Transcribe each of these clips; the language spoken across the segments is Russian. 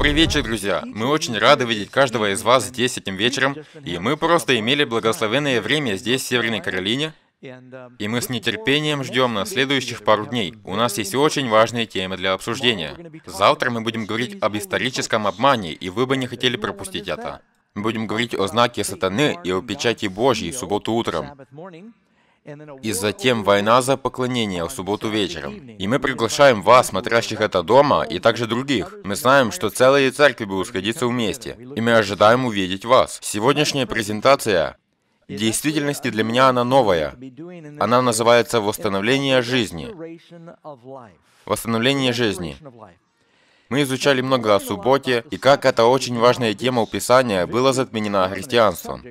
Добрый вечер, друзья! Мы очень рады видеть каждого из вас здесь этим вечером, и мы просто имели благословенное время здесь, в Северной Каролине, и мы с нетерпением ждем на следующих пару дней. У нас есть очень важные темы для обсуждения. Завтра мы будем говорить об историческом обмане, и вы бы не хотели пропустить это. Будем говорить о знаке сатаны и о печати Божьей в субботу утром. И затем война за поклонение в субботу вечером. И мы приглашаем вас, смотрящих это дома, и также других. Мы знаем, что целые церкви будут сходиться вместе, и мы ожидаем увидеть вас. Сегодняшняя презентация в действительности для меня она новая. Она называется «Восстановление жизни». Восстановление жизни. Мы изучали много о субботе, и как эта очень важная тема у Писания была затменена христианством.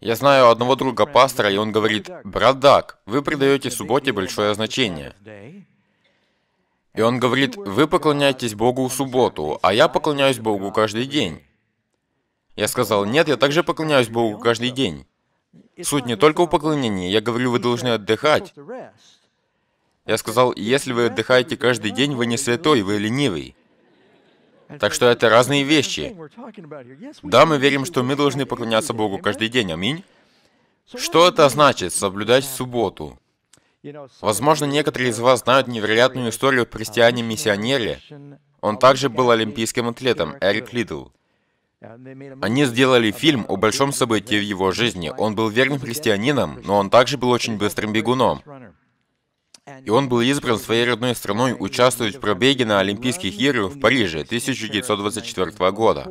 Я знаю одного друга пастора, и он говорит, «Брат Дак, вы придаете субботе большое значение». И он говорит, «Вы поклоняетесь Богу в субботу, а я поклоняюсь Богу каждый день». Я сказал, «Нет, я также поклоняюсь Богу каждый день». Суть не только в поклонении, я говорю, вы должны отдыхать. Я сказал, «Если вы отдыхаете каждый день, вы не святой, вы ленивый». Так что это разные вещи. Да, мы верим, что мы должны поклоняться Богу каждый день. Аминь. Что это значит соблюдать субботу? Возможно, некоторые из вас знают невероятную историю о христиане-миссионере. Он также был олимпийским атлетом, Эрик Лидл. Они сделали фильм о большом событии в его жизни. Он был верным христианином, но он также был очень быстрым бегуном. И он был избран своей родной страной участвовать в пробеге на Олимпийских играх в Париже 1924 года.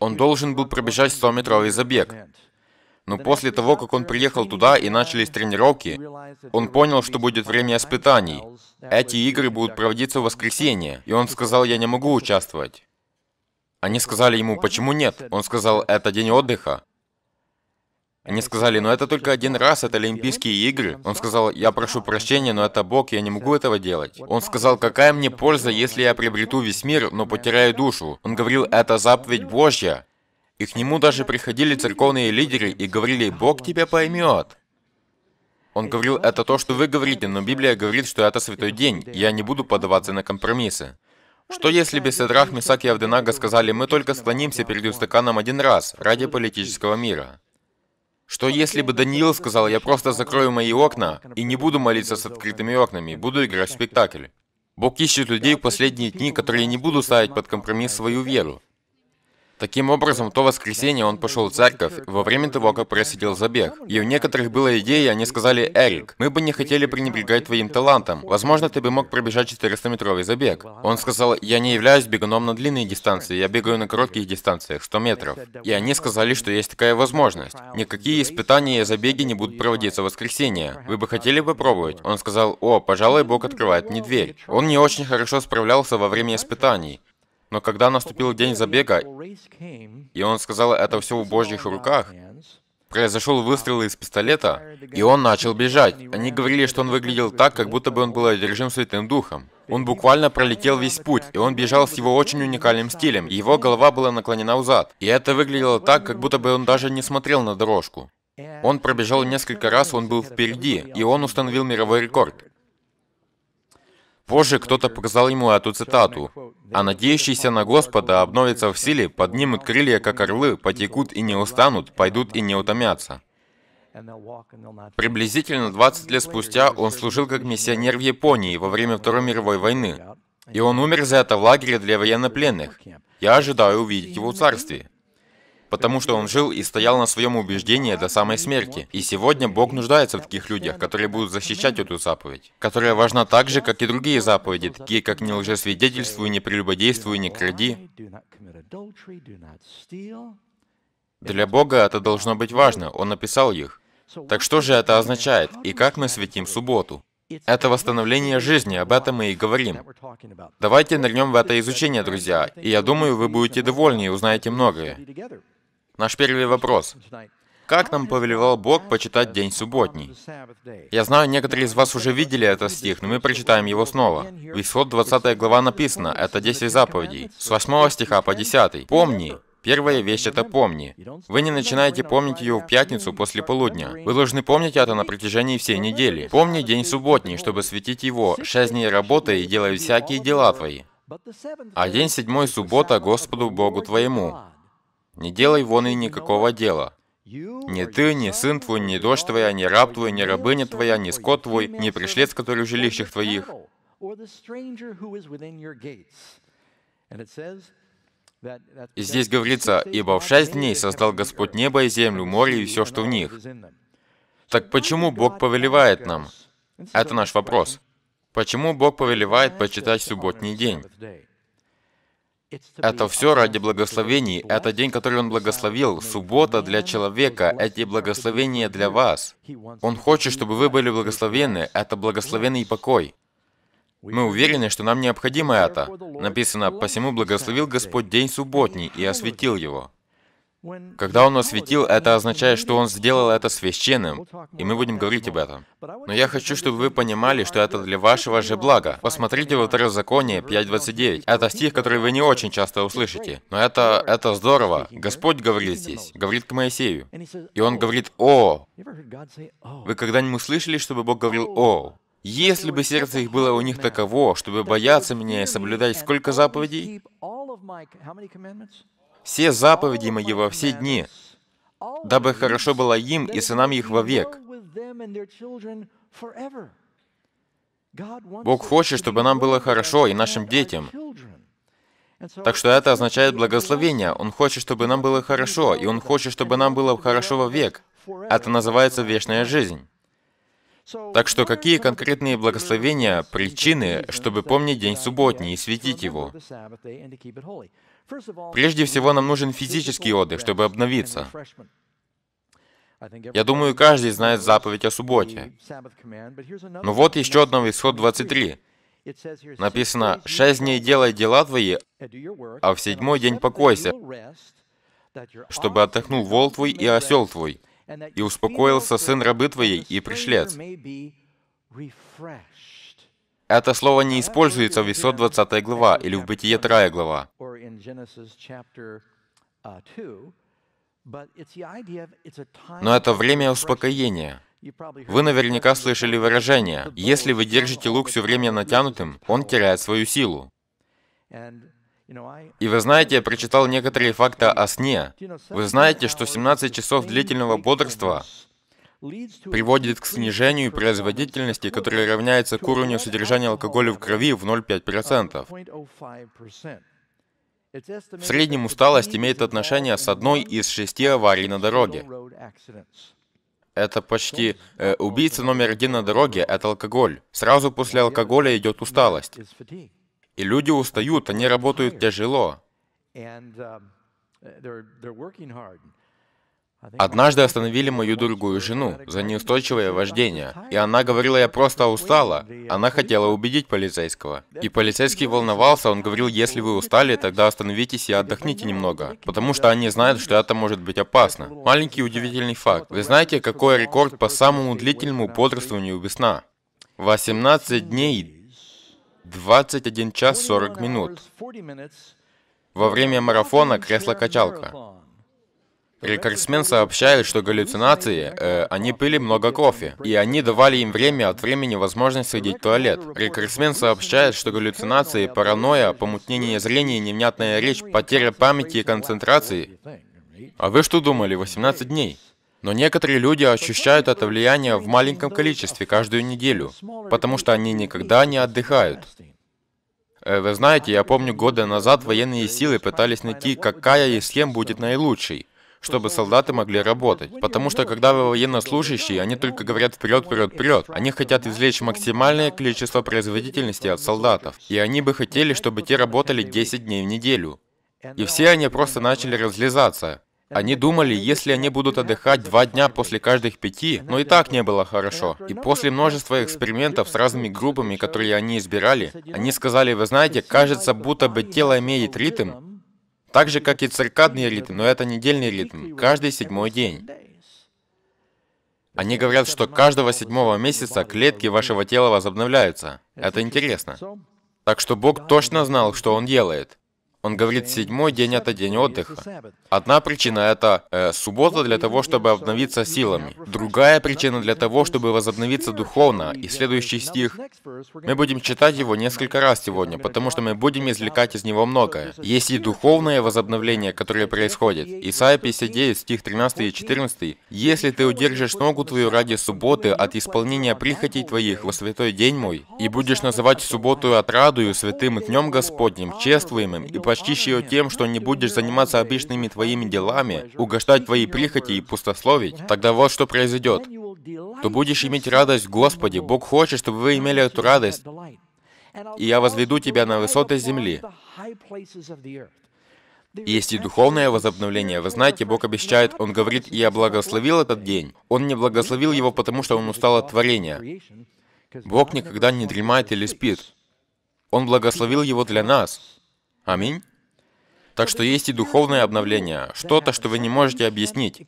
Он должен был пробежать 100-метровый забег. Но после того, как он приехал туда и начались тренировки, он понял, что будет время испытаний. Эти игры будут проводиться в воскресенье, и он сказал, я не могу участвовать. Они сказали ему, почему нет? Он сказал, это день отдыха. Они сказали, но «Ну, это только один раз, это Олимпийские игры. Он сказал, я прошу прощения, но это Бог, я не могу этого делать. Он сказал, какая мне польза, если я приобрету весь мир, но потеряю душу. Он говорил, это заповедь Божья. И к нему даже приходили церковные лидеры и говорили, Бог тебя поймет. Он говорил, это то, что вы говорите, но Библия говорит, что это святой день, я не буду поддаваться на компромиссы. Что если Беседрах, Мисак и Авденага сказали, мы только склонимся перед стаканом один раз, ради политического мира? Что если бы Даниил сказал, я просто закрою мои окна и не буду молиться с открытыми окнами, буду играть в спектакль? Бог ищет людей в последние дни, которые не будут ставить под компромисс свою веру. Таким образом, то воскресенье он пошел в церковь во время того, как просидел забег. И у некоторых была идея, они сказали, «Эрик, мы бы не хотели пренебрегать твоим талантом. Возможно, ты бы мог пробежать 400-метровый забег». Он сказал, «Я не являюсь бегуном на длинные дистанции, я бегаю на коротких дистанциях, 100 метров». И они сказали, что есть такая возможность. Никакие испытания и забеги не будут проводиться в воскресенье. Вы бы хотели попробовать? Он сказал, «О, пожалуй, Бог открывает мне дверь». Он не очень хорошо справлялся во время испытаний. Но когда наступил день забега, и он сказал, это все в Божьих руках, произошел выстрел из пистолета, и он начал бежать. Они говорили, что он выглядел так, как будто бы он был одержим Святым Духом. Он буквально пролетел весь путь, и он бежал с его очень уникальным стилем. Его голова была наклонена взад, и это выглядело так, как будто бы он даже не смотрел на дорожку. Он пробежал несколько раз, он был впереди, и он установил мировой рекорд. Позже кто-то показал ему эту цитату. «А надеющиеся на Господа обновятся в силе, поднимут крылья, как орлы, потекут и не устанут, пойдут и не утомятся». Приблизительно 20 лет спустя он служил как миссионер в Японии во время Второй мировой войны. И он умер за это в лагере для военнопленных. Я ожидаю увидеть его в царстве потому что он жил и стоял на своем убеждении до самой смерти. И сегодня Бог нуждается в таких людях, которые будут защищать эту заповедь, которая важна так же, как и другие заповеди, такие как «не лжесвидетельствуй, не прелюбодействуй, не кради». Для Бога это должно быть важно, Он написал их. Так что же это означает, и как мы светим субботу? Это восстановление жизни, об этом мы и говорим. Давайте нырнем в это изучение, друзья, и я думаю, вы будете довольны и узнаете многое. Наш первый вопрос. Как нам повелевал Бог почитать день субботний? Я знаю, некоторые из вас уже видели этот стих, но мы прочитаем его снова. В Исход 20 глава написано, это 10 заповедей, с 8 стиха по 10. «Помни, Первая вещь — это помни. Вы не начинаете помнить ее в пятницу после полудня. Вы должны помнить это на протяжении всей недели. Помни день субботний, чтобы светить его. Шесть дней работы и делай всякие дела твои. А день седьмой — суббота Господу Богу твоему. Не делай вон и никакого дела. Ни ты, ни сын твой, ни дочь твоя, ни раб твой, ни рабыня твоя, ни скот твой, ни пришлец, который в жилищах твоих. И здесь говорится, «Ибо в шесть дней создал Господь небо и землю, море и все, что в них». Так почему Бог повелевает нам? Это наш вопрос. Почему Бог повелевает почитать субботний день? Это все ради благословений. Это день, который Он благословил. Суббота для человека. Эти благословения для вас. Он хочет, чтобы вы были благословены. Это благословенный покой. Мы уверены, что нам необходимо это. Написано, «Посему благословил Господь день субботний и осветил его». Когда он осветил, это означает, что он сделал это священным, и мы будем говорить об этом. Но я хочу, чтобы вы понимали, что это для вашего же блага. Посмотрите во Второзаконие 5.29. Это стих, который вы не очень часто услышите. Но это, это здорово. Господь говорит здесь, говорит к Моисею. И он говорит «О». Вы когда-нибудь слышали, чтобы Бог говорил «О»? Если бы сердце их было у них таково, чтобы бояться меня и соблюдать сколько заповедей? все заповеди мои во все дни, дабы хорошо было им и сынам их вовек. Бог хочет, чтобы нам было хорошо и нашим детям. Так что это означает благословение. Он хочет, чтобы нам было хорошо, и Он хочет, чтобы нам было хорошо во век. Это называется вечная жизнь. Так что какие конкретные благословения, причины, чтобы помнить день субботний и светить его? Прежде всего, нам нужен физический отдых, чтобы обновиться. Я думаю, каждый знает заповедь о субботе. Но ну вот еще одно в исход 23. Написано, «Шесть дней делай дела твои, а в седьмой день покойся, чтобы отдохнул вол твой и осел твой, и успокоился сын рабы твоей и пришлец». Это слово не используется в Исход 20 глава или в Бытие 2 глава in Genesis chapter 2. Uh, Но это время успокоения. Вы наверняка слышали выражение, если вы держите лук все время натянутым, он теряет свою силу. И вы знаете, я прочитал некоторые факты о сне. Вы знаете, что 17 часов длительного бодрства приводит к снижению производительности, которая равняется к уровню содержания алкоголя в крови в 0,5%. В среднем усталость имеет отношение с одной из шести аварий на дороге. Это почти... Э, убийца номер один на дороге — это алкоголь. Сразу после алкоголя идет усталость. И люди устают, они работают тяжело. Um, Однажды остановили мою другую жену за неустойчивое вождение, и она говорила, я просто устала. Она хотела убедить полицейского. И полицейский волновался, он говорил, если вы устали, тогда остановитесь и отдохните немного, потому что они знают, что это может быть опасно. Маленький удивительный факт. Вы знаете, какой рекорд по самому длительному бодрствованию без сна? 18 дней 21 час 40 минут. Во время марафона кресло-качалка. Рекордсмен сообщает, что галлюцинации, э, они пили много кофе, и они давали им время от времени возможность сходить в туалет. Рекордсмен сообщает, что галлюцинации, паранойя, помутнение зрения, невнятная речь, потеря памяти и концентрации. А вы что думали, 18 дней? Но некоторые люди ощущают это влияние в маленьком количестве каждую неделю, потому что они никогда не отдыхают. Э, вы знаете, я помню, годы назад военные силы пытались найти, какая из схем будет наилучшей чтобы солдаты могли работать. Потому что когда вы военнослужащие, они только говорят вперед, вперед, вперед. Они хотят извлечь максимальное количество производительности от солдатов. И они бы хотели, чтобы те работали 10 дней в неделю. И все они просто начали разлезаться. Они думали, если они будут отдыхать два дня после каждых пяти, но ну и так не было хорошо. И после множества экспериментов с разными группами, которые они избирали, они сказали, вы знаете, кажется, будто бы тело имеет ритм, так же, как и циркадный ритм, но это недельный ритм, каждый седьмой день. Они говорят, что каждого седьмого месяца клетки вашего тела возобновляются. Это интересно. Так что Бог точно знал, что Он делает. Он говорит седьмой день это день отдыха. Одна причина это э, суббота для того, чтобы обновиться силами. Другая причина для того, чтобы возобновиться духовно. И следующий стих. Мы будем читать его несколько раз сегодня, потому что мы будем извлекать из него многое. Есть и духовное возобновление, которое происходит. Исайя 59, стих 13 и 14. «Если ты удержишь ногу твою ради субботы от исполнения прихотей твоих во святой день мой, и будешь называть субботу отрадою, святым днем Господним, чествуемым и почтишь ее тем, что не ну, будешь заниматься э, обычными э, твоими делами, угождать твои прихоти и пустословить, тогда вот что произойдет. Ты будешь иметь радость Господи. Бог хочет, чтобы вы имели эту радость. И я возведу тебя на высоты земли. Есть и духовное возобновление. Вы знаете, Бог обещает, Он говорит, «Я благословил этот день». Он не благословил его, потому что Он устал от творения. Бог никогда не дремает или спит. Он благословил его для нас. Аминь. Так что есть и духовное обновление, что-то, что вы не можете объяснить.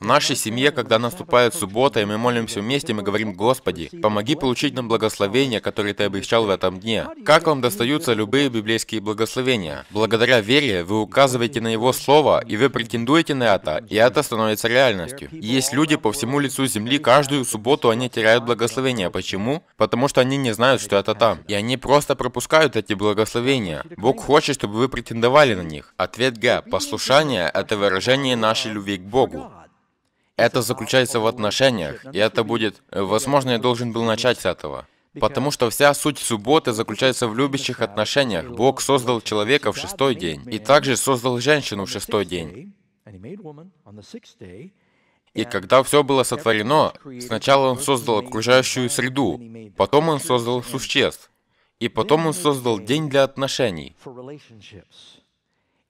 В нашей семье, когда наступает суббота, и мы молимся вместе, мы говорим, «Господи, помоги получить нам благословения, которые Ты обещал в этом дне». Как вам достаются любые библейские благословения? Благодаря вере вы указываете на Его Слово, и вы претендуете на это, и это становится реальностью. И есть люди по всему лицу земли, каждую субботу они теряют благословения. Почему? Потому что они не знают, что это там. И они просто пропускают эти благословения. Бог хочет, чтобы вы претендовали на них. Ответ Г. Послушание – это выражение нашей любви к Богу. Это заключается в отношениях, и это будет... Э, возможно, я должен был начать с этого. Потому что вся суть субботы заключается в любящих отношениях. Бог создал человека в шестой день, и также создал женщину в шестой день. И когда все было сотворено, сначала Он создал окружающую среду, потом Он создал существ, и потом Он создал день для отношений.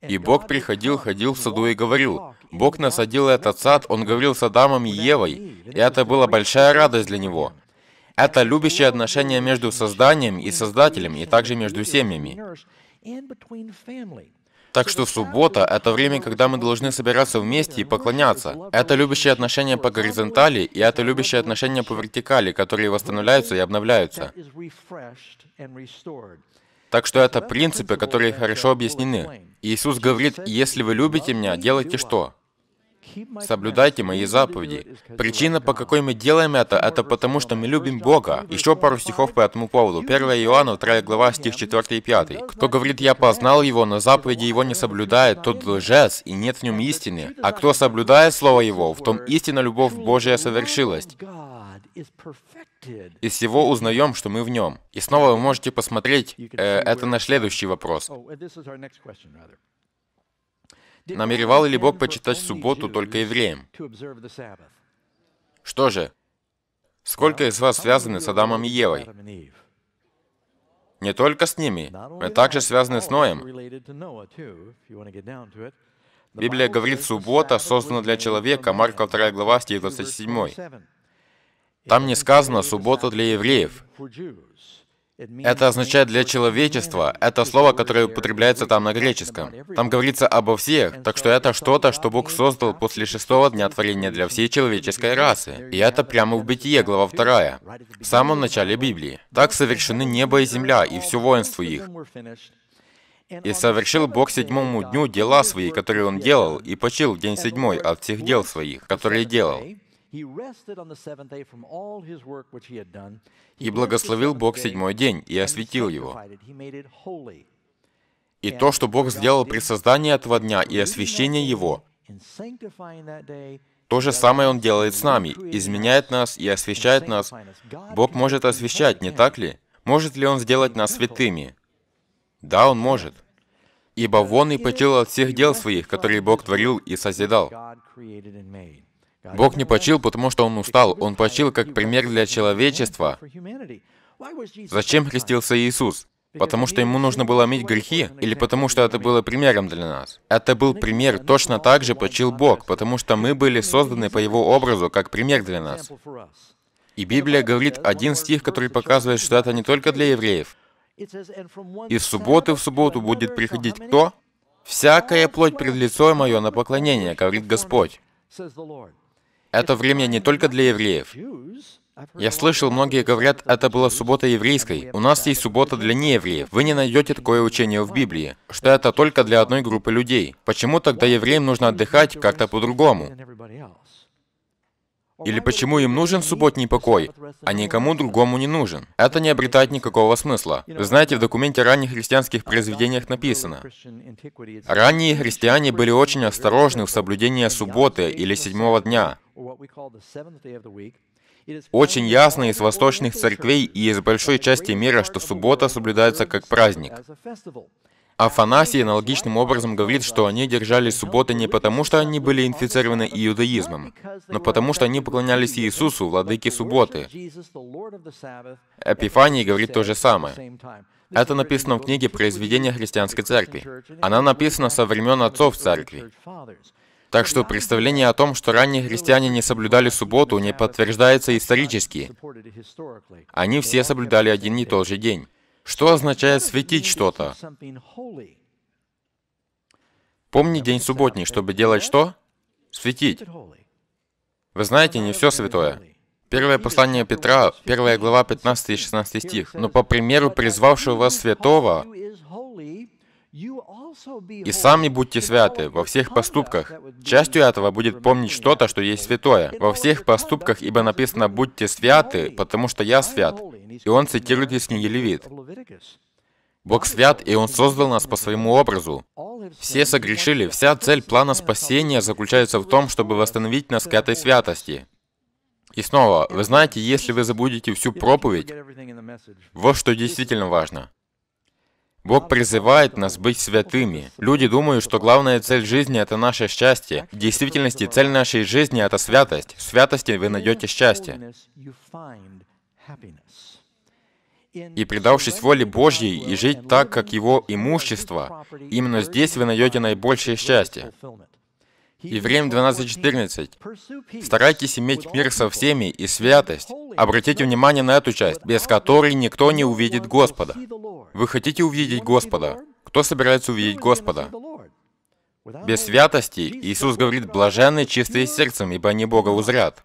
И Бог приходил, ходил в саду и говорил, Бог насадил этот сад, Он говорил с Адамом и Евой, и это была большая радость для Него. Это любящее отношение между созданием и создателем, и также между семьями. Так что суббота — это время, когда мы должны собираться вместе и поклоняться. Это любящие отношения по горизонтали, и это любящие отношения по вертикали, которые восстановляются и обновляются. Так что это принципы, которые хорошо объяснены. Иисус говорит, «Если вы любите Меня, делайте что?» Соблюдайте мои заповеди. Причина, по какой мы делаем это, это потому, что мы любим Бога. Еще пару стихов по этому поводу. 1 Иоанна, 2 глава, стих 4 и 5. Кто говорит, я познал его, но заповеди его не соблюдает, тот лжец, и нет в нем истины. А кто соблюдает слово его, в том истина любовь Божия совершилась. Из всего узнаем, что мы в нем. И снова вы можете посмотреть э, это наш следующий вопрос. Намеревал ли Бог почитать субботу только евреям? Что же, сколько из вас связаны с Адамом и Евой? Не только с ними, мы также связаны с Ноем. Библия говорит, суббота создана для человека, Марка 2 глава, стих 27. Там не сказано «суббота для евреев». Это означает для человечества, это слово, которое употребляется там на греческом. Там говорится обо всех, так что это что-то, что Бог создал после шестого дня творения для всей человеческой расы. И это прямо в Бытие, глава 2, в самом начале Библии. Так совершены небо и земля, и все воинство их. И совершил Бог седьмому дню дела свои, которые Он делал, и почил день седьмой от всех дел своих, которые делал. И благословил Бог седьмой день и осветил его. И то, что Бог сделал при создании этого дня и освящении его, то же самое Он делает с нами, изменяет нас и освещает нас. Бог может освещать, не так ли? Может ли Он сделать нас святыми? Да, Он может. Ибо вон и почил от всех дел своих, которые Бог творил и созидал. Бог не почил, потому что Он устал. Он почил как пример для человечества. Зачем крестился Иисус? Потому что ему нужно было мыть грехи, или потому что это было примером для нас? Это был пример, точно так же почил Бог, потому что мы были созданы по Его образу, как пример для нас. И Библия говорит один стих, который показывает, что это не только для евреев. «Из субботы в субботу будет приходить кто? Всякая плоть пред лицо мое на поклонение, говорит Господь». Это время не только для евреев. Я слышал, многие говорят, это была суббота еврейской. У нас есть суббота для неевреев. Вы не найдете такое учение в Библии, что это только для одной группы людей. Почему тогда евреям нужно отдыхать как-то по-другому? Или почему им нужен субботний покой, а никому другому не нужен? Это не обретает никакого смысла. Вы знаете, в документе ранних христианских произведениях написано, «Ранние христиане были очень осторожны в соблюдении субботы или седьмого дня, очень ясно из восточных церквей и из большой части мира, что суббота соблюдается как праздник. Афанасий аналогичным образом говорит, что они держали субботы не потому, что они были инфицированы иудаизмом, но потому, что они поклонялись Иисусу, владыке субботы. Эпифаний говорит то же самое. Это написано в книге «Произведения христианской церкви». Она написана со времен отцов церкви. Так что представление о том, что ранние христиане не соблюдали субботу, не подтверждается исторически. Они все соблюдали один и тот же день. Что означает светить что-то? Помни день субботний, чтобы делать что? Светить. Вы знаете, не все святое. Первое послание Петра, первая глава 15 и 16 стих. «Но по примеру призвавшего вас святого, и сами будьте святы во всех поступках. Частью этого будет помнить что-то, что есть святое. Во всех поступках, ибо написано «будьте святы, потому что я свят». И он цитирует из книги Левит. Бог свят, и Он создал нас по своему образу. Все согрешили, вся цель плана спасения заключается в том, чтобы восстановить нас к этой святости. И снова, вы знаете, если вы забудете всю проповедь, вот что действительно важно. Бог призывает нас быть святыми. Люди думают, что главная цель жизни — это наше счастье. В действительности, цель нашей жизни — это святость. В святости вы найдете счастье. И предавшись воле Божьей и жить так, как Его имущество, именно здесь вы найдете наибольшее счастье. Евреям 12.14. Старайтесь иметь мир со всеми и святость. Обратите внимание на эту часть, без которой никто не увидит Господа. Вы хотите увидеть Господа? Кто собирается увидеть Господа? Без святости Иисус говорит, блаженны чистые сердцем, ибо они Бога узрят.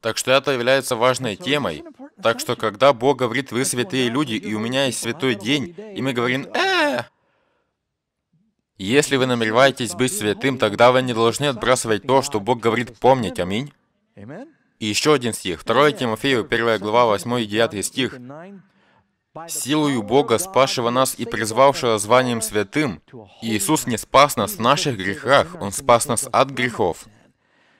Так что это является важной темой. Так что когда Бог говорит, вы святые люди, и у меня есть святой день, и мы говорим, э если вы намереваетесь быть святым, тогда вы не должны отбрасывать то, что Бог говорит помнить. Аминь. И еще один стих. 2 Тимофею, 1 глава, 8 и 9 стих. Силою Бога, спасшего нас и призвавшего званием святым, Иисус не спас нас в наших грехах, Он спас нас от грехов.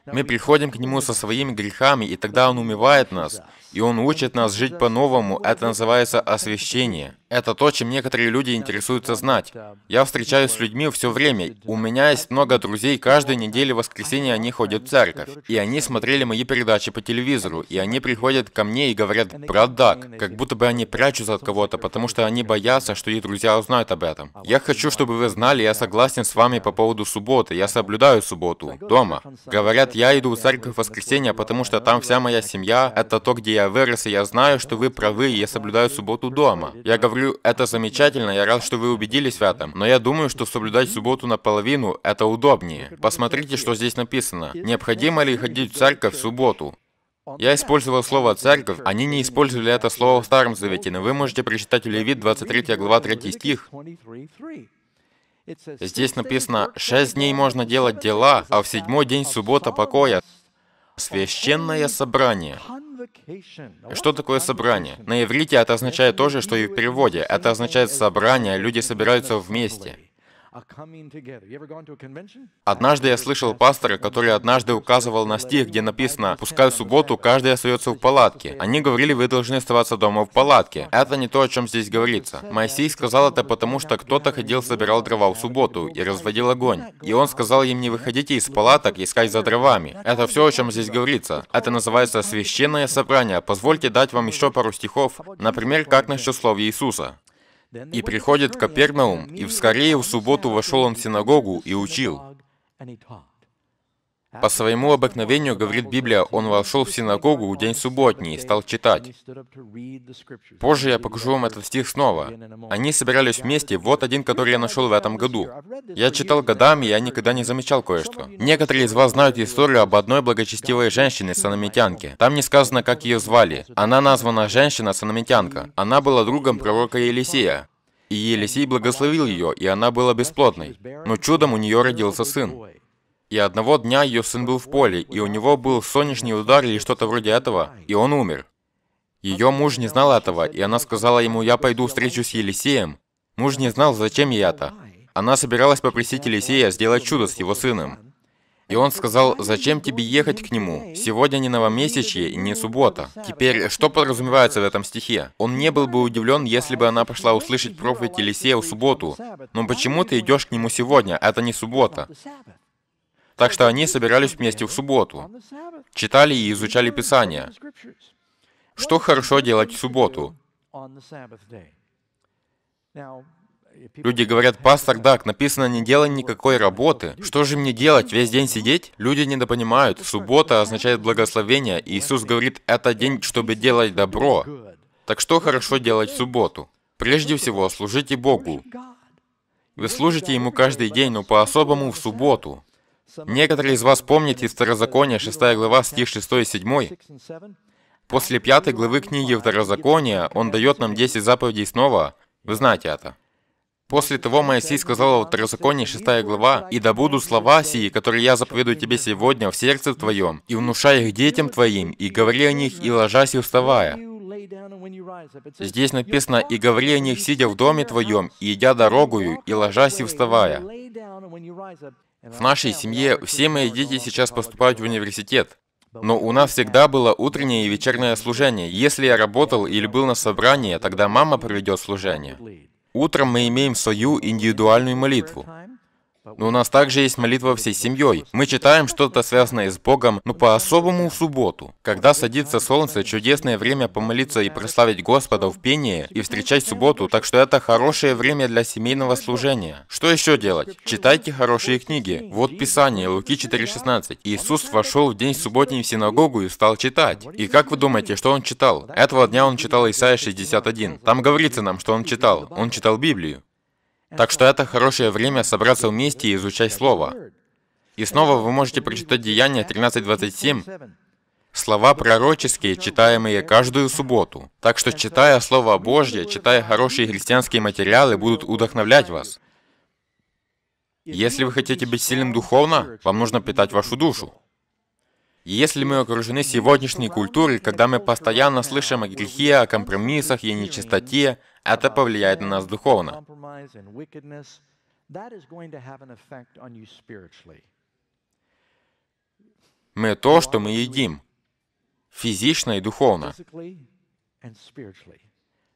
Мы приходим к Нему со своими грехами, и тогда Он умывает нас, и Он учит нас жить по-новому, это называется освящение. Это то, чем некоторые люди интересуются знать. Я встречаюсь с людьми все время. У меня есть много друзей, каждую неделю в воскресенье они ходят в церковь. И они смотрели мои передачи по телевизору. И они приходят ко мне и говорят «брадак», как будто бы они прячутся от кого-то, потому что они боятся, что их друзья узнают об этом. Я хочу, чтобы вы знали, я согласен с вами по поводу субботы. Я соблюдаю субботу. Дома. Говорят, я иду в церковь в воскресенье, потому что там вся моя семья, это то, где я вырос, и я знаю, что вы правы, и я соблюдаю субботу дома. Я говорю говорю, это замечательно, я рад, что вы убедились в этом. Но я думаю, что соблюдать субботу наполовину – это удобнее. Посмотрите, что здесь написано. Необходимо ли ходить в церковь в субботу? Я использовал слово «церковь», они не использовали это слово в Старом Завете, но вы можете прочитать Левит 23 глава 3 стих. Здесь написано, «Шесть дней можно делать дела, а в седьмой день суббота покоя, священное собрание». Что такое собрание? На иврите это означает то же, что и в переводе. Это означает собрание, люди собираются вместе. Однажды я слышал пастора, который однажды указывал на стих, где написано «Пускай в субботу каждый остается в палатке». Они говорили, вы должны оставаться дома в палатке. Это не то, о чем здесь говорится. Моисей сказал это потому, что кто-то ходил, собирал дрова в субботу и разводил огонь. И он сказал им не выходите из палаток искать за дровами. Это все, о чем здесь говорится. Это называется священное собрание. Позвольте дать вам еще пару стихов. Например, как насчет слов Иисуса и приходит в Капернаум, и вскоре в субботу вошел он в синагогу и учил. По своему обыкновению, говорит Библия, он вошел в синагогу в день субботний и стал читать. Позже я покажу вам этот стих снова. Они собирались вместе, вот один, который я нашел в этом году. Я читал годами, и я никогда не замечал кое-что. Некоторые из вас знают историю об одной благочестивой женщине санамитянке. Там не сказано, как ее звали. Она названа женщина-санамитянка. Она была другом пророка Елисея. И Елисей благословил ее, и она была бесплодной. Но чудом у нее родился сын. И одного дня ее сын был в поле, и у него был солнечный удар или что-то вроде этого, и он умер. Ее муж не знал этого, и она сказала ему, «Я пойду встречусь с Елисеем». Муж не знал, зачем ей это. Она собиралась попросить Елисея сделать чудо с его сыном. И он сказал, «Зачем тебе ехать к нему? Сегодня не новомесячье и не суббота». Теперь, что подразумевается в этом стихе? Он не был бы удивлен, если бы она пошла услышать проповедь Елисея в субботу. Но почему ты идешь к нему сегодня? Это не суббота. Так что они собирались вместе в субботу, читали и изучали Писание. Что хорошо делать в субботу? Люди говорят, пастор Дак, написано не делай никакой работы. Что же мне делать, весь день сидеть? Люди недопонимают. Суббота означает благословение. И Иисус говорит, это день, чтобы делать добро. Так что хорошо делать в субботу? Прежде всего, служите Богу. Вы служите Ему каждый день, но по-особому в субботу. Некоторые из вас помните из Второзакония, 6 глава, стих 6 и 7. После пятой главы книги Второзакония он дает нам 10 заповедей снова. Вы знаете это. После того Моисей сказал в Второзаконии 6 глава, «И да буду слова сии, которые я заповедую тебе сегодня в сердце твоем, и внушай их детям твоим, и говори о них, и ложась, и вставая». Здесь написано, «И говори о них, сидя в доме твоем, и идя дорогою, и ложась, и вставая». В нашей семье все мои дети сейчас поступают в университет. Но у нас всегда было утреннее и вечернее служение. Если я работал или был на собрании, тогда мама проведет служение. Утром мы имеем свою индивидуальную молитву. Но у нас также есть молитва всей семьей. Мы читаем что-то связанное с Богом, но по-особому в субботу. Когда садится солнце, чудесное время помолиться и прославить Господа в пении и встречать субботу, так что это хорошее время для семейного служения. Что еще делать? Читайте хорошие книги. Вот Писание, Луки 4,16. Иисус вошел в день субботний в синагогу и стал читать. И как вы думаете, что он читал? Этого дня он читал Исаия 61. Там говорится нам, что он читал. Он читал Библию. Так что это хорошее время собраться вместе и изучать Слово. И снова вы можете прочитать Деяния 13.27, слова пророческие, читаемые каждую субботу. Так что, читая Слово Божье, читая хорошие христианские материалы, будут удохновлять вас. Если вы хотите быть сильным духовно, вам нужно питать вашу душу. Если мы окружены сегодняшней культурой, когда мы постоянно слышим о грехе, о компромиссах и нечистоте, это повлияет на нас духовно. Мы то, что мы едим, физично и духовно.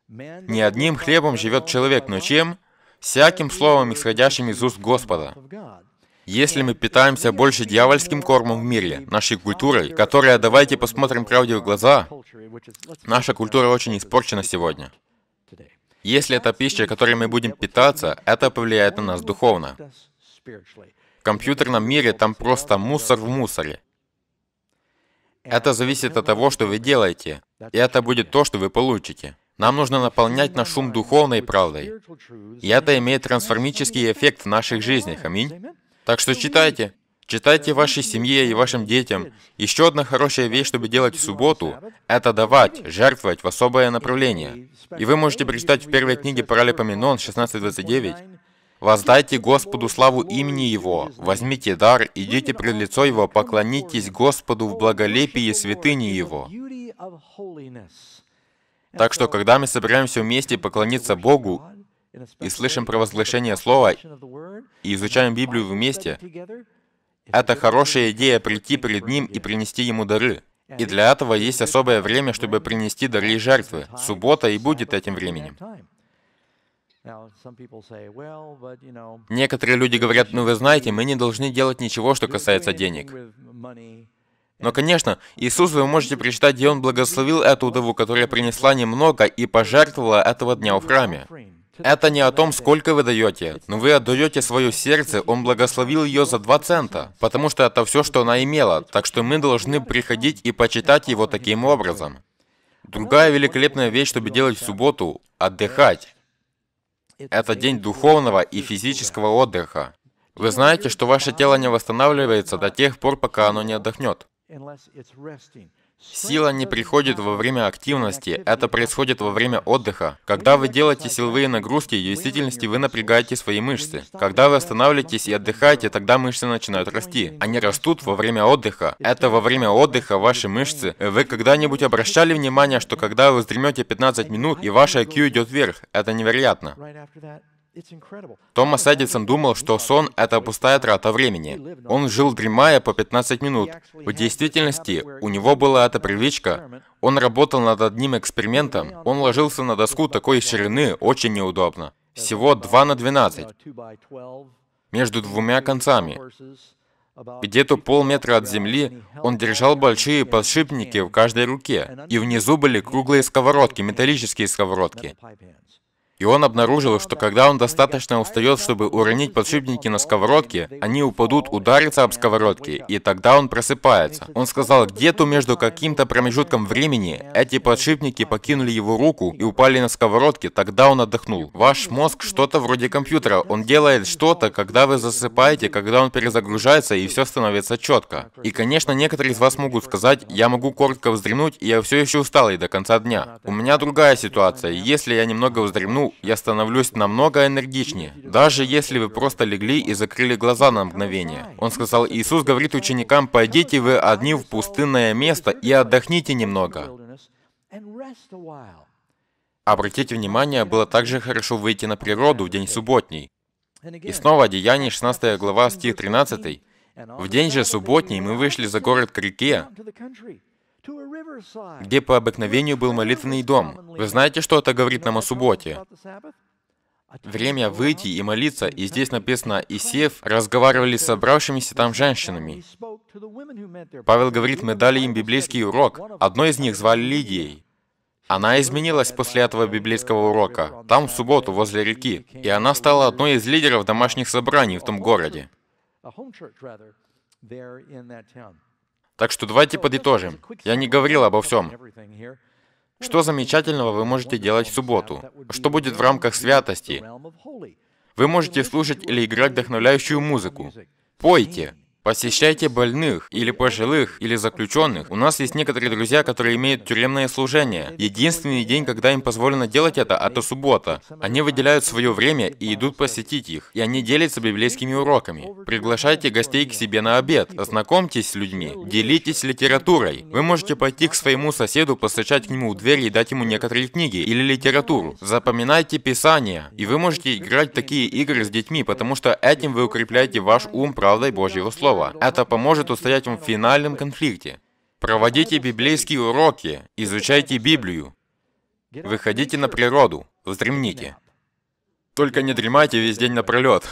Не одним хлебом живет человек, но чем? Всяким словом, исходящим из уст Господа. Если мы питаемся больше дьявольским кормом в мире, нашей культурой, которая, давайте посмотрим правде в глаза, наша культура очень испорчена сегодня. Если это пища, которой мы будем питаться, это повлияет на нас духовно. В компьютерном мире там просто мусор в мусоре. Это зависит от того, что вы делаете, и это будет то, что вы получите. Нам нужно наполнять наш ум духовной правдой. И это имеет трансформический эффект в наших жизнях. Аминь. Так что читайте. Читайте вашей семье и вашим детям. Еще одна хорошая вещь, чтобы делать в субботу, это давать, жертвовать в особое направление. И вы можете прочитать в первой книге Паралипоменон 16.29. «Воздайте Господу славу имени Его, возьмите дар, идите пред лицо Его, поклонитесь Господу в благолепии святыни Его». Так что, когда мы собираемся вместе поклониться Богу, и слышим провозглашение Слова, и изучаем Библию вместе, это хорошая идея прийти перед Ним и принести Ему дары. И для этого есть особое время, чтобы принести дары и жертвы. Суббота и будет этим временем. Некоторые люди говорят, ну вы знаете, мы не должны делать ничего, что касается денег. Но, конечно, Иисус вы можете прочитать, где Он благословил эту удову, которая принесла немного и пожертвовала этого дня в храме. Это не о том, сколько вы даете, но вы отдаете свое сердце, он благословил ее за два цента, потому что это все, что она имела, так что мы должны приходить и почитать его таким образом. Другая великолепная вещь, чтобы делать в субботу – отдыхать. Это день духовного и физического отдыха. Вы знаете, что ваше тело не восстанавливается до тех пор, пока оно не отдохнет. Сила не приходит во время активности, это происходит во время отдыха. Когда вы делаете силовые нагрузки, в действительности вы напрягаете свои мышцы. Когда вы останавливаетесь и отдыхаете, тогда мышцы начинают расти. Они растут во время отдыха. Это во время отдыха ваши мышцы. Вы когда-нибудь обращали внимание, что когда вы вздремете 15 минут и ваша IQ идет вверх? Это невероятно. Томас Эдисон думал, что сон — это пустая трата времени. Он жил дремая по 15 минут. В действительности, у него была эта привычка. Он работал над одним экспериментом. Он ложился на доску такой ширины, очень неудобно. Всего 2 на 12. Между двумя концами. Где-то полметра от земли он держал большие подшипники в каждой руке, и внизу были круглые сковородки, металлические сковородки. И он обнаружил, что когда он достаточно устает, чтобы уронить подшипники на сковородке, они упадут, ударятся об сковородке, и тогда он просыпается. Он сказал, где-то между каким-то промежутком времени эти подшипники покинули его руку и упали на сковородке, тогда он отдохнул. Ваш мозг что-то вроде компьютера, он делает что-то, когда вы засыпаете, когда он перезагружается, и все становится четко. И, конечно, некоторые из вас могут сказать, я могу коротко вздремнуть, и я все еще усталый до конца дня. У меня другая ситуация, если я немного вздремну, я становлюсь намного энергичнее, даже если вы просто легли и закрыли глаза на мгновение. Он сказал, Иисус говорит ученикам, пойдите вы одни в пустынное место и отдохните немного. Обратите внимание, было также хорошо выйти на природу в день субботний. И снова Деяние 16 глава, стих 13. «В день же субботний мы вышли за город к реке, где по обыкновению был молитвенный дом. Вы знаете, что это говорит нам о субботе? Время выйти и молиться, и здесь написано, и сев разговаривали с собравшимися там женщинами. Павел говорит, мы дали им библейский урок. Одной из них звали Лидией. Она изменилась после этого библейского урока, там в субботу, возле реки, и она стала одной из лидеров домашних собраний в том городе. Так что давайте подытожим. Я не говорил обо всем. Что замечательного вы можете делать в субботу? Что будет в рамках святости? Вы можете слушать или играть вдохновляющую музыку. Пойте. Посещайте больных, или пожилых, или заключенных. У нас есть некоторые друзья, которые имеют тюремное служение. Единственный день, когда им позволено делать это, это суббота. Они выделяют свое время и идут посетить их. И они делятся библейскими уроками. Приглашайте гостей к себе на обед. Ознакомьтесь с людьми. Делитесь литературой. Вы можете пойти к своему соседу, постучать к нему в двери, и дать ему некоторые книги или литературу. Запоминайте Писание. И вы можете играть в такие игры с детьми, потому что этим вы укрепляете ваш ум правдой Божьего Слова дела. Это поможет устоять в финальном конфликте. Проводите библейские уроки, изучайте Библию. Выходите на природу, вздремните. Только не дремайте весь день напролет.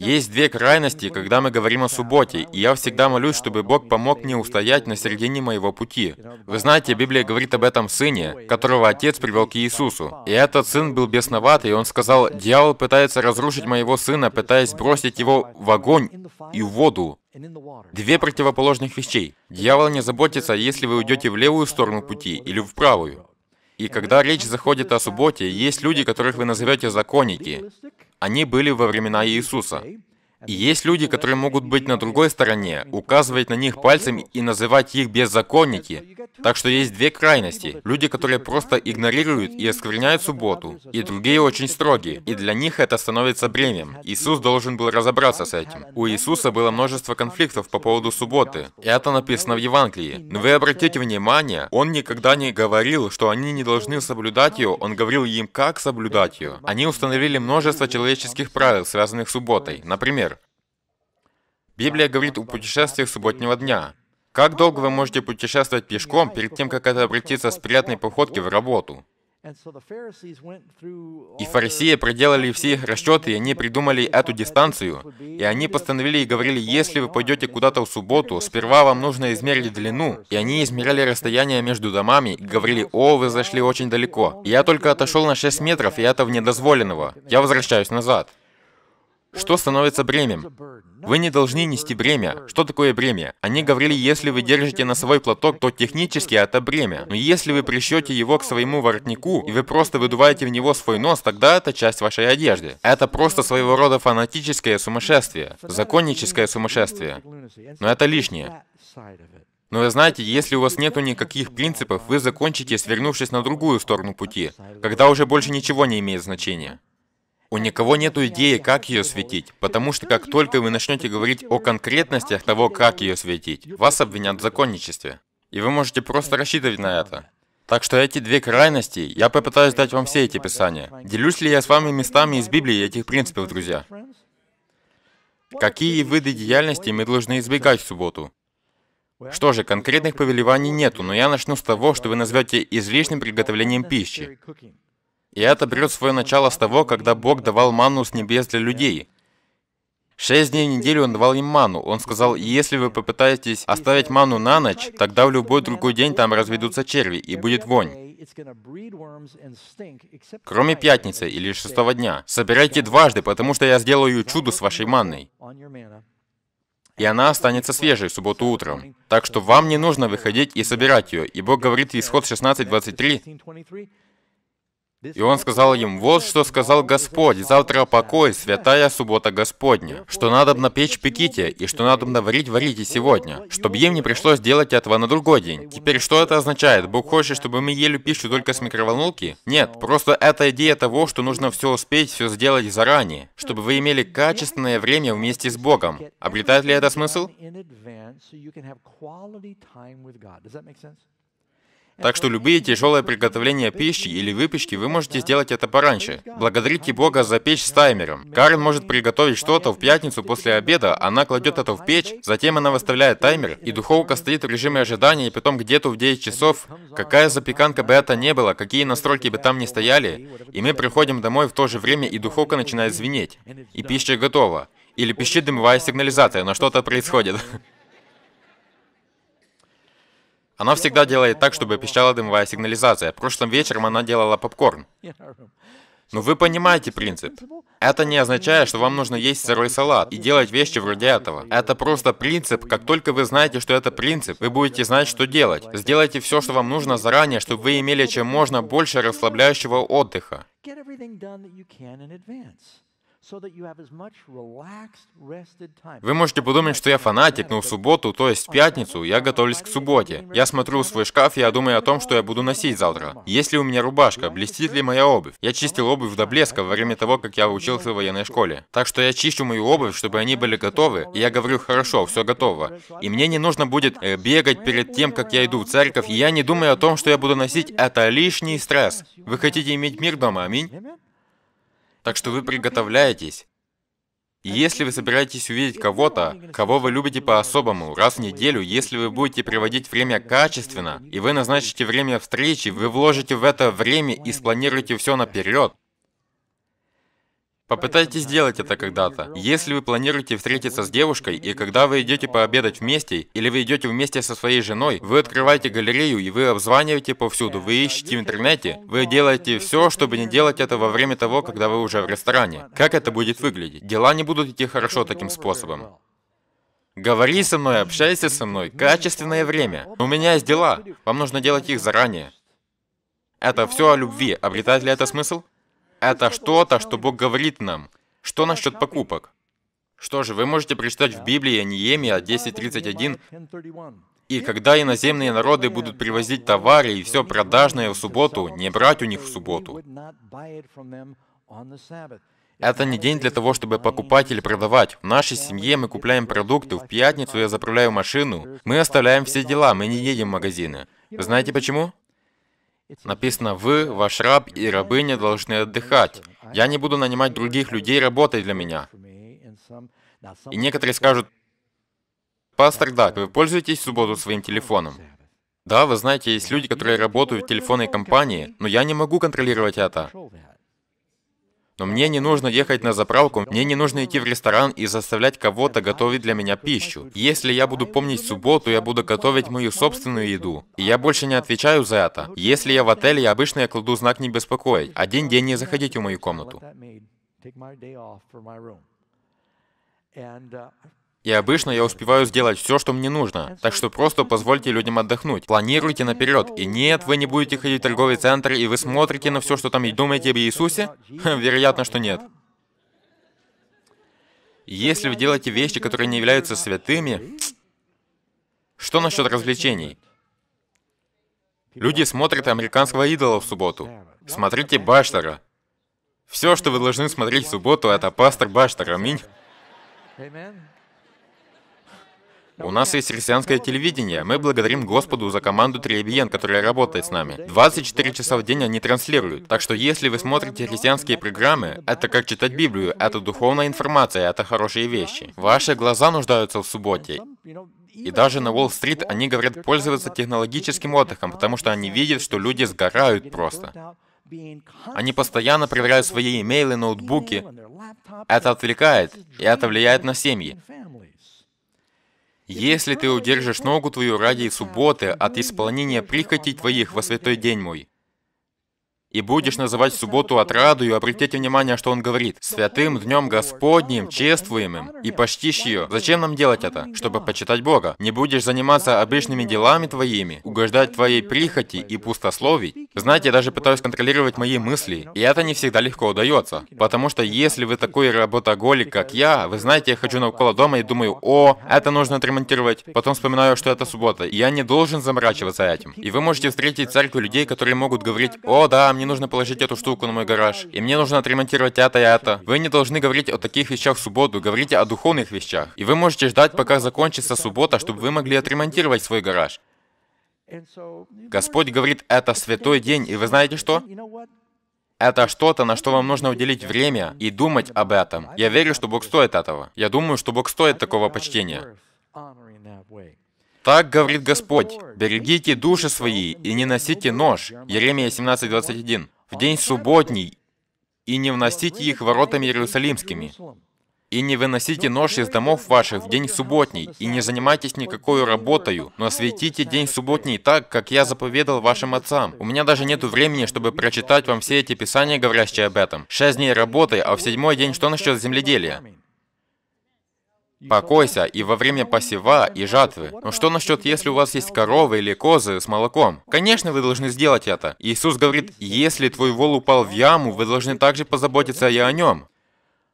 Есть две крайности, когда мы говорим о субботе, и я всегда молюсь, чтобы Бог помог мне устоять на середине моего пути. Вы знаете, Библия говорит об этом сыне, которого отец привел к Иисусу. И этот сын был бесноватый, и он сказал, «Дьявол пытается разрушить моего сына, пытаясь бросить его в огонь и в воду». Две противоположных вещей. Дьявол не заботится, если вы уйдете в левую сторону пути или в правую. И когда речь заходит о субботе, есть люди, которых вы назовете законники. Они были во времена Иисуса. И есть люди, которые могут быть на другой стороне, указывать на них пальцем и называть их беззаконники. Так что есть две крайности. Люди, которые просто игнорируют и оскверняют субботу, и другие очень строгие, и для них это становится бремем. Иисус должен был разобраться с этим. У Иисуса было множество конфликтов по поводу субботы. Это написано в Евангелии. Но вы обратите внимание, он никогда не говорил, что они не должны соблюдать ее, он говорил им, как соблюдать ее. Они установили множество человеческих правил, связанных с субботой. Например, Библия говорит о путешествиях субботнего дня. Как долго вы можете путешествовать пешком перед тем, как это обратится с приятной походки в работу? И фарисеи проделали все их расчеты, и они придумали эту дистанцию. И они постановили и говорили, если вы пойдете куда-то в субботу, сперва вам нужно измерить длину. И они измеряли расстояние между домами и говорили, о, вы зашли очень далеко. И я только отошел на 6 метров, и это вне дозволенного. Я возвращаюсь назад. Что становится бремем? Вы не должны нести бремя. Что такое бремя? Они говорили, если вы держите носовой платок, то технически это бремя. Но если вы пришьете его к своему воротнику, и вы просто выдуваете в него свой нос, тогда это часть вашей одежды. Это просто своего рода фанатическое сумасшествие, законническое сумасшествие. Но это лишнее. Но вы знаете, если у вас нет никаких принципов, вы закончите, свернувшись на другую сторону пути, когда уже больше ничего не имеет значения. У никого нет идеи, как ее светить, потому что как только вы начнете говорить о конкретностях того, как ее светить, вас обвинят в законничестве. И вы можете просто рассчитывать на это. Так что эти две крайности, я попытаюсь дать вам все эти писания. Делюсь ли я с вами местами из Библии этих принципов, друзья? Какие виды деятельности мы должны избегать в субботу? Что же, конкретных повелеваний нету, но я начну с того, что вы назовете излишним приготовлением пищи. И это берет свое начало с того, когда Бог давал ману с небес для людей. Шесть дней в неделю он давал им ману. Он сказал, если вы попытаетесь оставить ману на ночь, тогда в любой другой день там разведутся черви и будет вонь. Кроме пятницы или шестого дня. Собирайте дважды, потому что я сделаю чудо с вашей манной. И она останется свежей в субботу утром. Так что вам не нужно выходить и собирать ее. И Бог говорит, исход 16.23, и он сказал им, «Вот что сказал Господь, завтра покой, святая суббота Господня, что надо напечь пеките, и что надо варить варите сегодня, чтобы им не пришлось делать этого на другой день». Теперь что это означает? Бог хочет, чтобы мы ели пищу только с микроволновки? Нет, просто это идея того, что нужно все успеть, все сделать заранее, чтобы вы имели качественное время вместе с Богом. Обретает ли это смысл? Так что любые тяжелые приготовления пищи или выпечки вы можете сделать это пораньше. Благодарите Бога за печь с таймером. Карен может приготовить что-то в пятницу после обеда, она кладет это в печь, затем она выставляет таймер, и духовка стоит в режиме ожидания, и потом где-то в 9 часов, какая запеканка бы это не была, какие настройки бы там не стояли, и мы приходим домой в то же время, и духовка начинает звенеть, и пища готова. Или пищит дымовая сигнализация, но что-то происходит. Она всегда делает так, чтобы пищала дымовая сигнализация. Прошлым вечером она делала попкорн. Но ну, вы понимаете принцип. Это не означает, что вам нужно есть сырой салат и делать вещи вроде этого. Это просто принцип. Как только вы знаете, что это принцип, вы будете знать, что делать. Сделайте все, что вам нужно заранее, чтобы вы имели чем можно больше расслабляющего отдыха. Вы можете подумать, что я фанатик, но в субботу, то есть в пятницу, я готовлюсь к субботе. Я смотрю в свой шкаф, я думаю о том, что я буду носить завтра. Есть ли у меня рубашка, блестит ли моя обувь? Я чистил обувь до блеска во время того, как я учился в военной школе. Так что я чищу мою обувь, чтобы они были готовы. И я говорю, хорошо, все готово. И мне не нужно будет э, бегать перед тем, как я иду в церковь, и я не думаю о том, что я буду носить. Это лишний стресс. Вы хотите иметь мир дома, аминь? Так что вы приготовляетесь. если вы собираетесь увидеть кого-то, кого вы любите по-особому, раз в неделю, если вы будете проводить время качественно, и вы назначите время встречи, вы вложите в это время и спланируете все наперед, Попытайтесь сделать это когда-то. Если вы планируете встретиться с девушкой, и когда вы идете пообедать вместе, или вы идете вместе со своей женой, вы открываете галерею, и вы обзваниваете повсюду, вы ищете в интернете, вы делаете все, чтобы не делать это во время того, когда вы уже в ресторане. Как это будет выглядеть? Дела не будут идти хорошо таким способом. Говори со мной, общайся со мной, качественное время. У меня есть дела, вам нужно делать их заранее. Это все о любви. Обретает ли это смысл? Это что-то, что Бог говорит нам. Что насчет покупок? Что же, вы можете прочитать в Библии Неемия 10.31, «И когда иноземные народы будут привозить товары и все продажное в субботу, не брать у них в субботу». Это не день для того, чтобы покупать или продавать. В нашей семье мы купляем продукты, в пятницу я заправляю машину, мы оставляем все дела, мы не едем в магазины. Вы знаете почему? Написано, вы, ваш раб и рабыня должны отдыхать. Я не буду нанимать других людей работать для меня. И некоторые скажут, пастор Дак, вы пользуетесь в субботу своим телефоном? Да, вы знаете, есть люди, которые работают в телефонной компании, но я не могу контролировать это. Но мне не нужно ехать на заправку, мне не нужно идти в ресторан и заставлять кого-то готовить для меня пищу. Если я буду помнить субботу, я буду готовить мою собственную еду. И я больше не отвечаю за это. Если я в отеле, я обычно я кладу знак «не беспокоить». Один день не заходите в мою комнату. И обычно я успеваю сделать все, что мне нужно. Так что просто позвольте людям отдохнуть. Планируйте наперед. И нет, вы не будете ходить в торговый центр, и вы смотрите на все, что там, и думаете об Иисусе? Вероятно, что нет. Если вы делаете вещи, которые не являются святыми, что насчет развлечений? Люди смотрят американского идола в субботу. Смотрите Баштара. Все, что вы должны смотреть в субботу, это пастор Баштар. Аминь. У нас есть христианское телевидение. Мы благодарим Господу за команду 3ABN, которая работает с нами. 24 часа в день они транслируют. Так что если вы смотрите христианские программы, это как читать Библию, это духовная информация, это хорошие вещи. Ваши глаза нуждаются в субботе. И даже на Уолл-стрит они говорят пользоваться технологическим отдыхом, потому что они видят, что люди сгорают просто. Они постоянно проверяют свои имейлы, ноутбуки. Это отвлекает, и это влияет на семьи если ты удержишь ногу твою ради субботы от исполнения прихоти твоих во святой день мой, и будешь называть субботу отрадою, обратите внимание, что он говорит, «Святым днем Господним, чествуемым, и почтишь ее». Зачем нам делать это? Чтобы почитать Бога. Не будешь заниматься обычными делами твоими, угождать твоей прихоти и пустословить, знаете, я даже пытаюсь контролировать мои мысли, и это не всегда легко удается. Потому что если вы такой работоголик, как я, вы знаете, я хожу около дома и думаю, о, это нужно отремонтировать. Потом вспоминаю, что это суббота, и я не должен заморачиваться этим. И вы можете встретить в церкви людей, которые могут говорить, о, да, мне нужно положить эту штуку на мой гараж, и мне нужно отремонтировать это и это. Вы не должны говорить о таких вещах в субботу, говорите о духовных вещах. И вы можете ждать, пока закончится суббота, чтобы вы могли отремонтировать свой гараж. Господь говорит, это святой день, и вы знаете что? Это что-то, на что вам нужно уделить время и думать об этом. Я верю, что Бог стоит этого. Я думаю, что Бог стоит такого почтения. Так говорит Господь, берегите души свои и не носите нож. Еремия 17:21. В день субботний и не вносите их воротами иерусалимскими. И не выносите нож из домов ваших в день субботний, и не занимайтесь никакой работою, но осветите день субботний так, как я заповедал вашим отцам. У меня даже нету времени, чтобы прочитать вам все эти писания, говорящие об этом. Шесть дней работы, а в седьмой день что насчет земледелия? Покойся и во время посева и жатвы. Но что насчет, если у вас есть коровы или козы с молоком? Конечно, вы должны сделать это. Иисус говорит, если твой вол упал в яму, вы должны также позаботиться и о нем.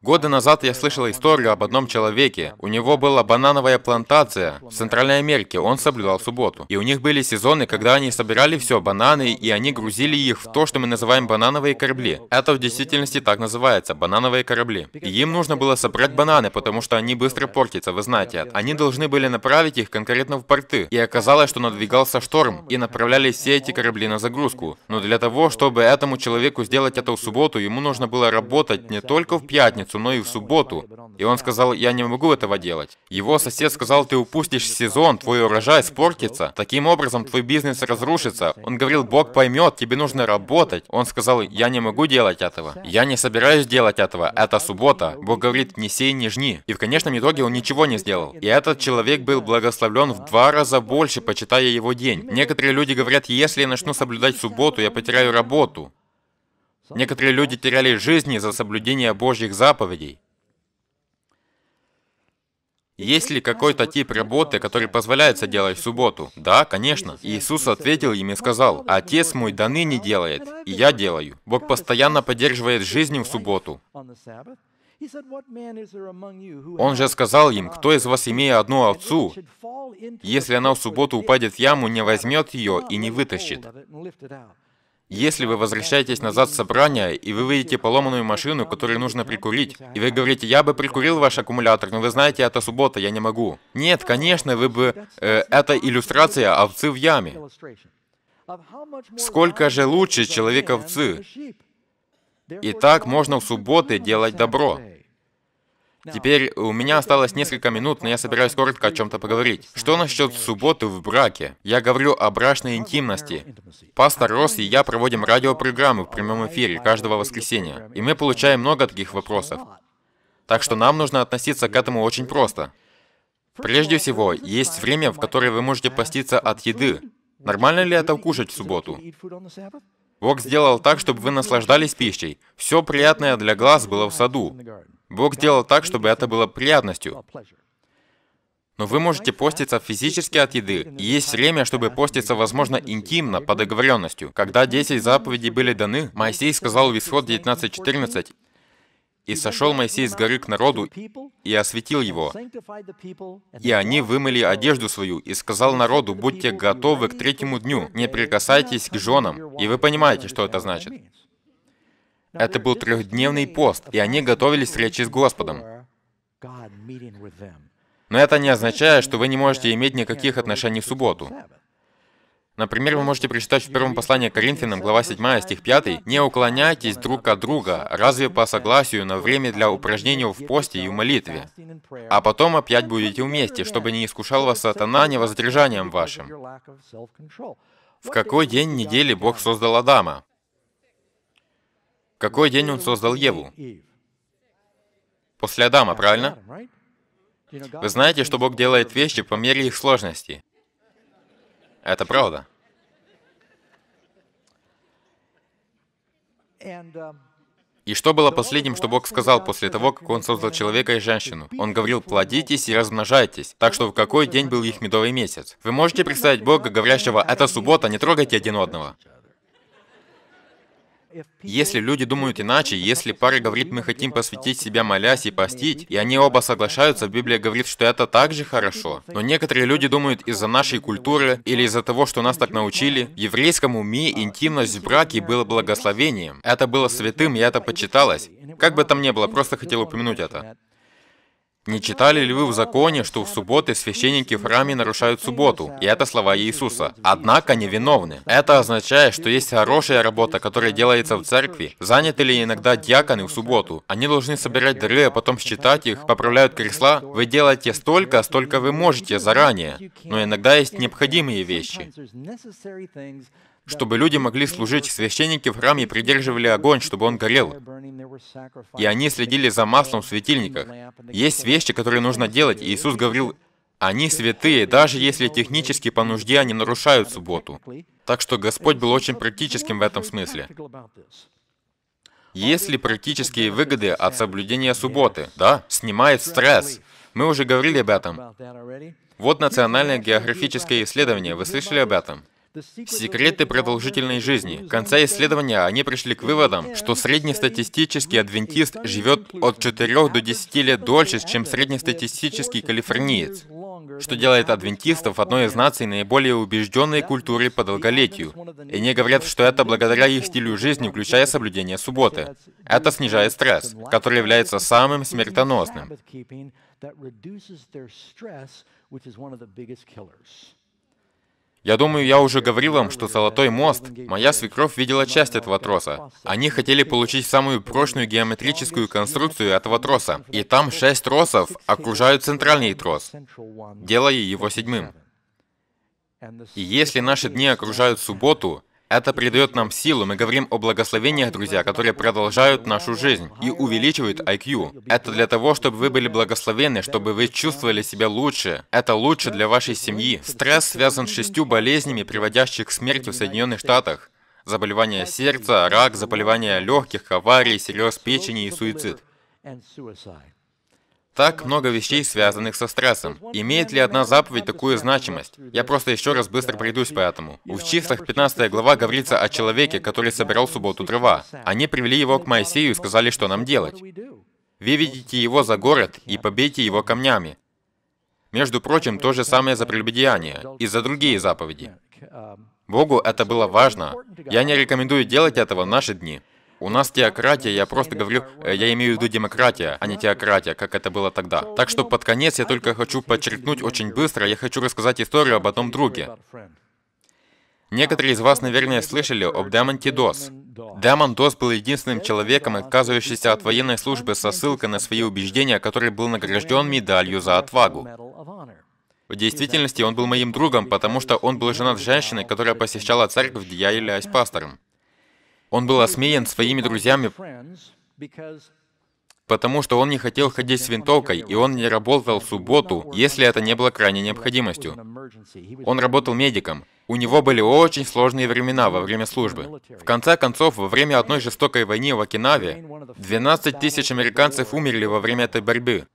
Годы назад я слышал историю об одном человеке. У него была банановая плантация в Центральной Америке, он соблюдал субботу. И у них были сезоны, когда они собирали все, бананы, и они грузили их в то, что мы называем банановые корабли. Это в действительности так называется, банановые корабли. И им нужно было собрать бананы, потому что они быстро портятся, вы знаете. Они должны были направить их конкретно в порты. И оказалось, что надвигался шторм, и направляли все эти корабли на загрузку. Но для того, чтобы этому человеку сделать это в субботу, ему нужно было работать не только в пятницу, со мной в субботу, и он сказал, я не могу этого делать. Его сосед сказал, ты упустишь сезон, твой урожай испортится, таким образом твой бизнес разрушится. Он говорил, Бог поймет, тебе нужно работать. Он сказал, я не могу делать этого. Я не собираюсь делать этого, это суббота. Бог говорит, не сей, не жни. И в конечном итоге он ничего не сделал. И этот человек был благословлен в два раза больше, почитая его день. Некоторые люди говорят, если я начну соблюдать субботу, я потеряю работу. Некоторые люди теряли жизни за соблюдение Божьих заповедей. Есть ли какой-то тип работы, который позволяет делать в субботу? Да, конечно. Иисус ответил им и сказал, «Отец мой до ныне делает, и я делаю». Бог постоянно поддерживает жизнь в субботу. Он же сказал им, «Кто из вас, имея одну овцу, если она в субботу упадет в яму, не возьмет ее и не вытащит?» Если вы возвращаетесь назад с собрания, и вы видите поломанную машину, которую нужно прикурить, и вы говорите, я бы прикурил ваш аккумулятор, но вы знаете, это суббота, я не могу. Нет, конечно, вы бы... Э, это иллюстрация овцы в яме. Сколько же лучше человека овцы? И так можно в субботы делать добро. Теперь у меня осталось несколько минут, но я собираюсь коротко о чем-то поговорить. Что насчет субботы в браке? Я говорю о брачной интимности. Пастор Росс и я проводим радиопрограммы в прямом эфире каждого воскресенья, и мы получаем много таких вопросов. Так что нам нужно относиться к этому очень просто. Прежде всего, есть время, в которое вы можете поститься от еды. Нормально ли это кушать в субботу? Бог сделал так, чтобы вы наслаждались пищей. Все приятное для глаз было в саду. Бог сделал так, чтобы это было приятностью. Но вы можете поститься физически от еды. И есть время, чтобы поститься, возможно, интимно, по договоренностью. Когда 10 заповедей были даны, Моисей сказал в Исход 19.14, «И сошел Моисей с горы к народу и осветил его. И они вымыли одежду свою, и сказал народу, будьте готовы к третьему дню, не прикасайтесь к женам». И вы понимаете, что это значит. Это был трехдневный пост, и они готовились к встрече с Господом. Но это не означает, что вы не можете иметь никаких отношений в субботу. Например, вы можете прочитать в первом послании к Коринфянам, глава 7, стих 5, «Не уклоняйтесь друг от друга, разве по согласию на время для упражнения в посте и в молитве? А потом опять будете вместе, чтобы не искушал вас сатана не невоздержанием вашим». В какой день недели Бог создал Адама? Какой день он создал Еву? После Адама, правильно? Вы знаете, что Бог делает вещи по мере их сложности. Это правда. И что было последним, что Бог сказал после того, как Он создал человека и женщину? Он говорил, плодитесь и размножайтесь. Так что в какой день был их медовый месяц? Вы можете представить Бога, говорящего, это суббота, не трогайте один одного. Если люди думают иначе, если пара говорит, мы хотим посвятить себя молясь и постить, и они оба соглашаются, Библия говорит, что это также хорошо. Но некоторые люди думают из-за нашей культуры или из-за того, что нас так научили, еврейскому ми интимность в браке было благословением. Это было святым, и это почиталось. Как бы там ни было, просто хотел упомянуть это. Не читали ли вы в законе, что в субботы священники в храме нарушают субботу? И это слова Иисуса. Однако не виновны. Это означает, что есть хорошая работа, которая делается в церкви. Заняты ли иногда дьяконы в субботу? Они должны собирать дыры а потом считать их, поправляют кресла. Вы делаете столько, столько вы можете заранее. Но иногда есть необходимые вещи чтобы люди могли служить. Священники в храме придерживали огонь, чтобы он горел. И они следили за маслом в светильниках. Есть вещи, которые нужно делать, и Иисус говорил, они святые, даже если технически по нужде они нарушают субботу. Так что Господь был очень практическим в этом смысле. Есть ли практические выгоды от соблюдения субботы? Да, снимает стресс. Мы уже говорили об этом. Вот национальное географическое исследование, вы слышали об этом? Секреты продолжительной жизни. В конце исследования они пришли к выводам, что среднестатистический адвентист живет от 4 до 10 лет дольше, чем среднестатистический калифорниец, что делает адвентистов одной из наций наиболее убежденной культурой по долголетию. И они говорят, что это благодаря их стилю жизни, включая соблюдение субботы. Это снижает стресс, который является самым смертоносным. that reduces their stress, which is one of the biggest killers. Я думаю, я уже говорил вам, что Золотой мост, моя свекровь видела часть этого троса. Они хотели получить самую прочную геометрическую конструкцию этого троса. И там шесть тросов окружают центральный трос, делая его седьмым. И если наши дни окружают субботу, это придает нам силу. Мы говорим о благословениях, друзья, которые продолжают нашу жизнь и увеличивают IQ. Это для того, чтобы вы были благословены, чтобы вы чувствовали себя лучше. Это лучше для вашей семьи. Стресс связан с шестью болезнями, приводящих к смерти в Соединенных Штатах. заболевание сердца, рак, заболевание легких, аварии, серьез печени и суицид. Так много вещей, связанных со стрессом. Имеет ли одна заповедь такую значимость? Я просто еще раз быстро пройдусь по этому. В числах 15 глава говорится о человеке, который собирал в субботу дрова. Они привели его к Моисею и сказали, что нам делать. «Выведите его за город и побейте его камнями». Между прочим, то же самое за прелюбодеяние и за другие заповеди. Богу это было важно. Я не рекомендую делать этого в наши дни. У нас теократия, я просто говорю, э, я имею в виду демократия, а не теократия, как это было тогда. Так что под конец я только хочу подчеркнуть очень быстро, я хочу рассказать историю об одном друге. Некоторые из вас, наверное, слышали об Демонте Дос. Демон Дос был единственным человеком, отказывающимся от военной службы со ссылкой на свои убеждения, который был награжден медалью за отвагу. В действительности он был моим другом, потому что он был женат женщиной, которая посещала церковь, где я являюсь пастором. Он был осмеян своими друзьями, потому что он не хотел ходить с винтовкой, и он не работал в субботу, если это не было крайней необходимостью. Он работал медиком. У него были очень сложные времена во время службы. В конце концов, во время одной жестокой войны в Окинаве 12 тысяч американцев умерли во время этой борьбы.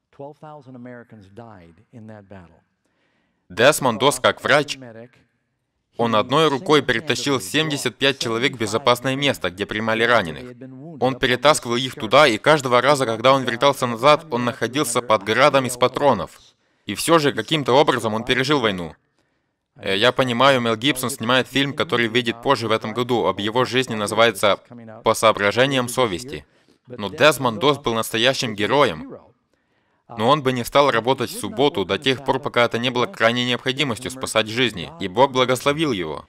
Десмонд Дос, как врач, он одной рукой перетащил 75 человек в безопасное место, где примали раненых. Он перетаскивал их туда, и каждого раза, когда он вертался назад, он находился под градом из патронов. И все же, каким-то образом он пережил войну. Э, я понимаю, Мел Гибсон снимает фильм, который выйдет позже в этом году, об его жизни называется «По соображениям совести». Но Дезмонд Дос был настоящим героем. Но он бы не стал работать в субботу до тех пор, пока это не было крайней необходимостью спасать жизни, и Бог благословил его.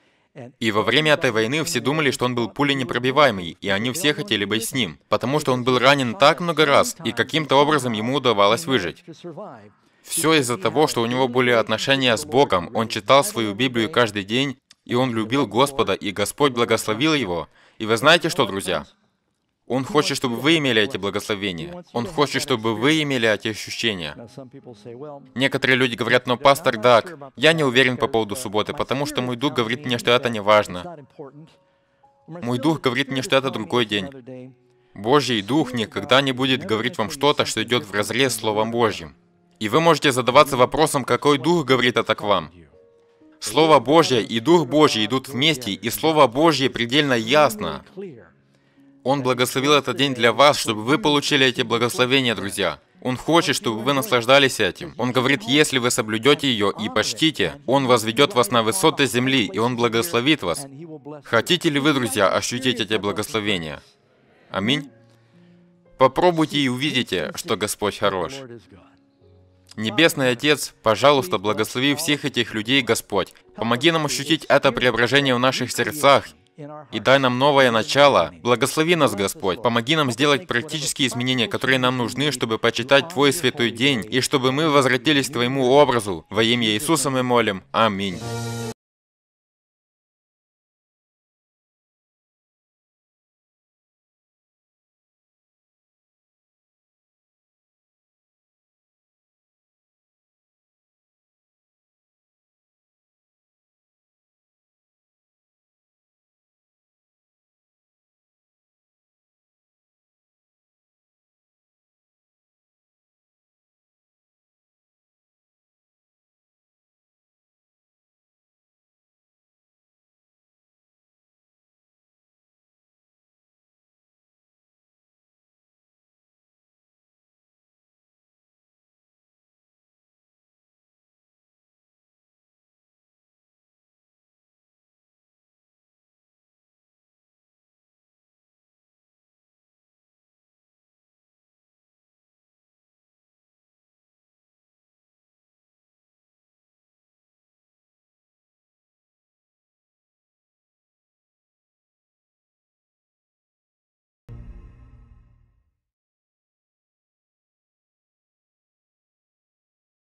И во время этой войны все думали, что он был пуленепробиваемый, и они все хотели быть с ним, потому что он был ранен так много раз, и каким-то образом ему удавалось выжить. Все из-за того, что у него были отношения с Богом, он читал свою Библию каждый день, и он любил Господа, и Господь благословил его. И вы знаете что, друзья? Он хочет, чтобы вы имели эти благословения. Он хочет, чтобы вы имели эти ощущения. Некоторые люди говорят, но, пастор Дак, я не уверен по поводу uh, субботы, потому что мой дух говорит мне, что это не важно. Мой дух говорит мне, что это другой день. Божий дух никогда не будет говорить вам что-то, что идет в разрез Словом Божьим. И вы можете задаваться вопросом, какой дух говорит это к вам. Слово Божье и Дух Божий идут вместе, и Слово Божье предельно ясно. Он благословил этот день для вас, чтобы вы получили эти благословения, друзья. Он хочет, чтобы вы наслаждались этим. Он говорит, если вы соблюдете ее и почтите, Он возведет вас на высоты земли, и Он благословит вас. Хотите ли вы, друзья, ощутить эти благословения? Аминь. Попробуйте и увидите, что Господь хорош. Небесный Отец, пожалуйста, благослови всех этих людей, Господь. Помоги нам ощутить это преображение в наших сердцах и дай нам новое начало. Благослови нас, Господь, помоги нам сделать практические изменения, которые нам нужны, чтобы почитать Твой святой день, и чтобы мы возвратились к Твоему образу. Во имя Иисуса мы молим. Аминь.